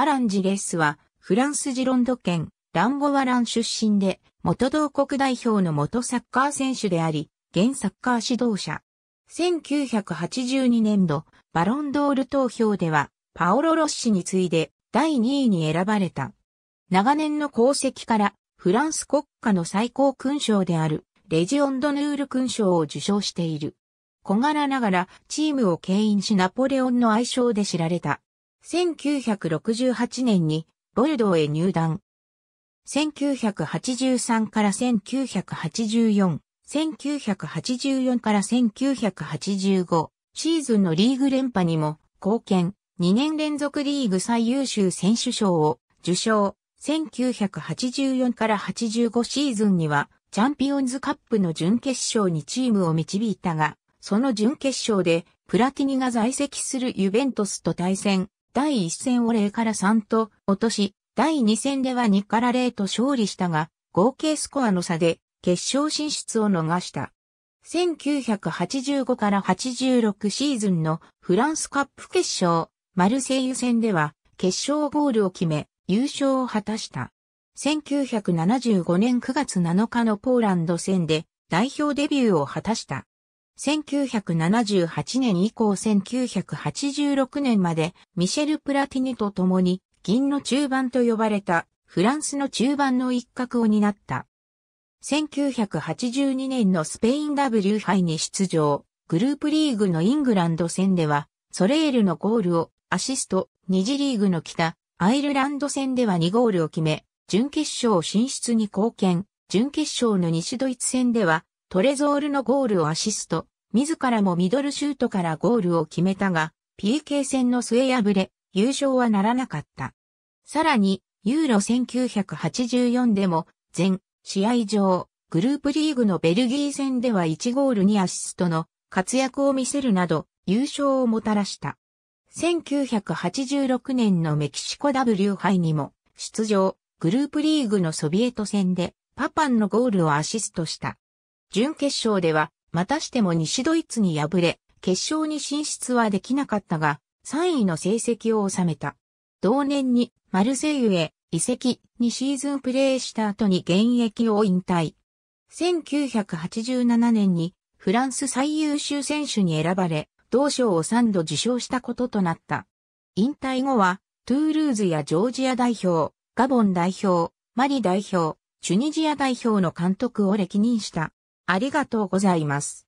アラン・ジレスは、フランスジロンド県、ランゴワラン出身で、元同国代表の元サッカー選手であり、現サッカー指導者。1982年度、バロンドール投票では、パオロ・ロッシに次いで第2位に選ばれた。長年の功績から、フランス国家の最高勲章である、レジオンドヌール勲章を受賞している。小柄ながらチームを牽引しナポレオンの愛称で知られた1968年にボルドーへ入団。1983から1984、1984から1985シーズンのリーグ連覇にも貢献、2年連続リーグ最優秀選手賞を受賞、1984から85シーズンにはチャンピオンズカップの準決勝にチームを導いたが、その準決勝でプラティニが在籍するユベントスと対戦、第1戦を0から3と落とし、第2戦では2から0と勝利したが、合計スコアの差で決勝進出を逃した。1985から86シーズンのフランスカップ決勝、マルセイユ戦では決勝ゴールを決め、優勝を果たした。1975年9月7日のポーランド戦で代表デビューを果たした。1978年以降1986年までミシェル・プラティニと共に銀の中盤と呼ばれたフランスの中盤の一角を担った。1982年のスペイン W 杯に出場、グループリーグのイングランド戦では、ソレールのゴールをアシスト、二次リーグの北、アイルランド戦では2ゴールを決め、準決勝進出に貢献、準決勝の西ドイツ戦ではトレゾールのゴールをアシスト、自らもミドルシュートからゴールを決めたが、PK 戦の末敗れ、優勝はならなかった。さらに、ユーロ1984でも、全試合上、グループリーグのベルギー戦では1ゴールにアシストの活躍を見せるなど、優勝をもたらした。1986年のメキシコ W 杯にも出場、グループリーグのソビエト戦でパパンのゴールをアシストした。準決勝では、またしても西ドイツに敗れ、決勝に進出はできなかったが、3位の成績を収めた。同年にマルセイユへ移籍2シーズンプレーした後に現役を引退。1987年にフランス最優秀選手に選ばれ、同賞を3度受賞したこととなった。引退後は、トゥールーズやジョージア代表、ガボン代表、マリ代表、チュニジア代表の監督を歴任した。ありがとうございます。